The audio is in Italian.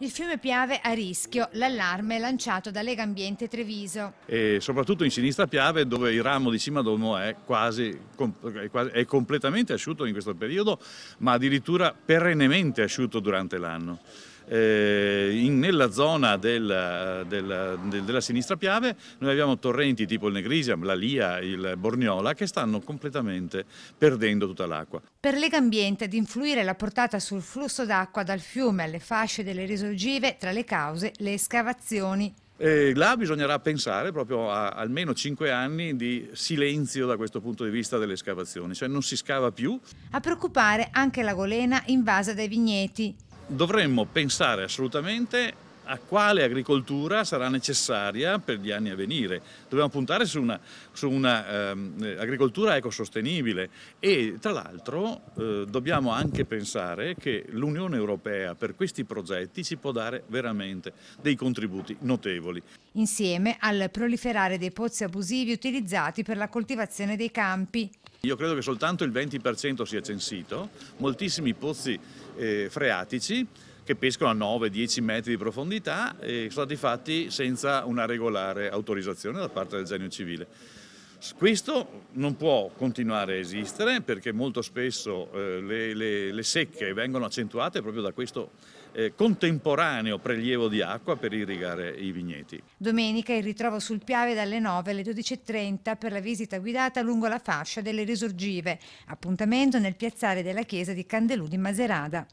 Il fiume Piave a rischio, l'allarme lanciato da Lega Ambiente Treviso. E soprattutto in sinistra Piave dove il ramo di Cima Domo è, quasi, è completamente asciutto in questo periodo, ma addirittura perennemente asciutto durante l'anno. Eh, in, nella zona del, del, del, della sinistra Piave noi abbiamo torrenti tipo il Negrisia, la Lia, il Borgnola che stanno completamente perdendo tutta l'acqua. Per Lega Ambiente ad influire la portata sul flusso d'acqua dal fiume alle fasce delle risorgive, tra le cause le escavazioni. E là bisognerà pensare proprio a almeno 5 anni di silenzio da questo punto di vista delle escavazioni, cioè non si scava più. A preoccupare anche la golena invasa dai vigneti dovremmo pensare assolutamente a quale agricoltura sarà necessaria per gli anni a venire. Dobbiamo puntare su un'agricoltura ehm, eh, ecosostenibile e tra l'altro eh, dobbiamo anche pensare che l'Unione Europea per questi progetti ci può dare veramente dei contributi notevoli. Insieme al proliferare dei pozzi abusivi utilizzati per la coltivazione dei campi. Io credo che soltanto il 20% sia censito, moltissimi pozzi eh, freatici che pescano a 9-10 metri di profondità e sono stati fatti senza una regolare autorizzazione da parte del genio civile. Questo non può continuare a esistere perché molto spesso eh, le, le, le, secche vengono accentuate proprio da questo eh, contemporaneo prelievo di acqua per irrigare i vigneti. Domenica il ritrovo sul Piave dalle 9 alle 12.30 per la visita guidata lungo la fascia delle risorgive, appuntamento nel piazzale della chiesa di Candelù di Maserada.